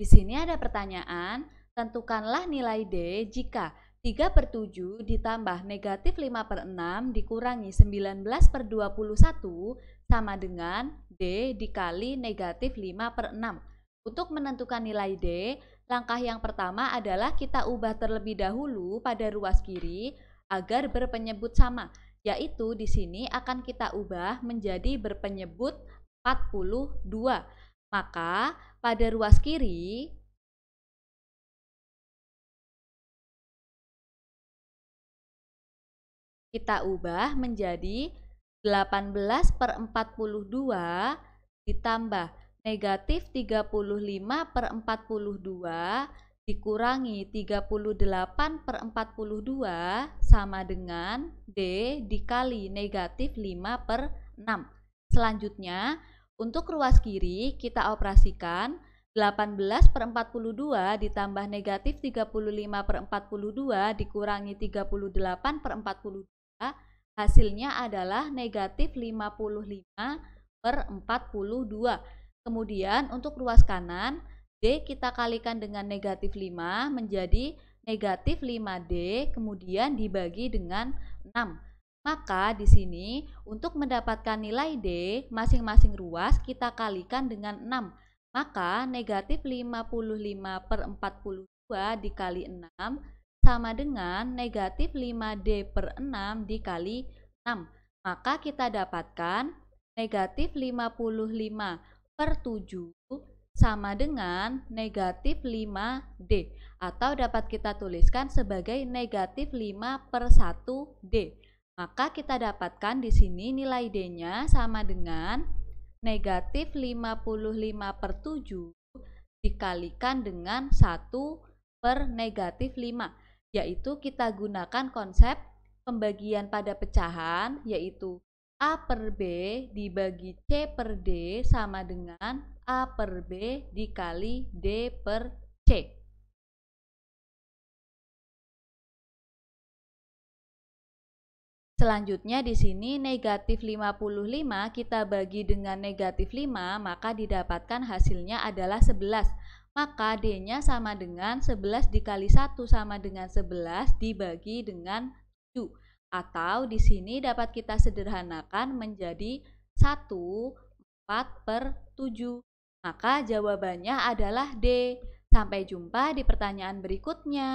Di sini ada pertanyaan, tentukanlah nilai D jika 3 per 7 ditambah negatif 5 per 6 dikurangi 19 per 21 sama dengan D dikali negatif 5 per 6. Untuk menentukan nilai D, langkah yang pertama adalah kita ubah terlebih dahulu pada ruas kiri agar berpenyebut sama, yaitu di sini akan kita ubah menjadi berpenyebut 42. Maka pada ruas kiri kita ubah menjadi 18 per 42 ditambah negatif 35 per 42 dikurangi 38 per 42 sama dengan D dikali negatif 5 per 6. Selanjutnya, untuk ruas kiri kita operasikan 18 per 42 ditambah negatif 35 per 42 dikurangi 38 per 42 hasilnya adalah negatif 55 per 42 kemudian untuk ruas kanan D kita kalikan dengan negatif 5 menjadi negatif 5D kemudian dibagi dengan 6 maka di sini untuk mendapatkan nilai D, masing-masing ruas kita kalikan dengan 6. Maka negatif 55 per 42 dikali 6 sama dengan negatif 5D per 6 dikali 6. Maka kita dapatkan negatif 55 per 7 sama dengan negatif 5D atau dapat kita tuliskan sebagai negatif 5 per 1D. Maka kita dapatkan di sini nilai D-nya sama dengan negatif 55 per 7 dikalikan dengan 1 per negatif 5, yaitu kita gunakan konsep pembagian pada pecahan, yaitu A per B dibagi C per D sama dengan A per B dikali D per C. Selanjutnya di sini negatif 55 kita bagi dengan negatif 5 maka didapatkan hasilnya adalah 11. Maka D-nya sama dengan 11 dikali 1 sama dengan 11 dibagi dengan 7. Atau di sini dapat kita sederhanakan menjadi 1 4 per 7. Maka jawabannya adalah D. Sampai jumpa di pertanyaan berikutnya.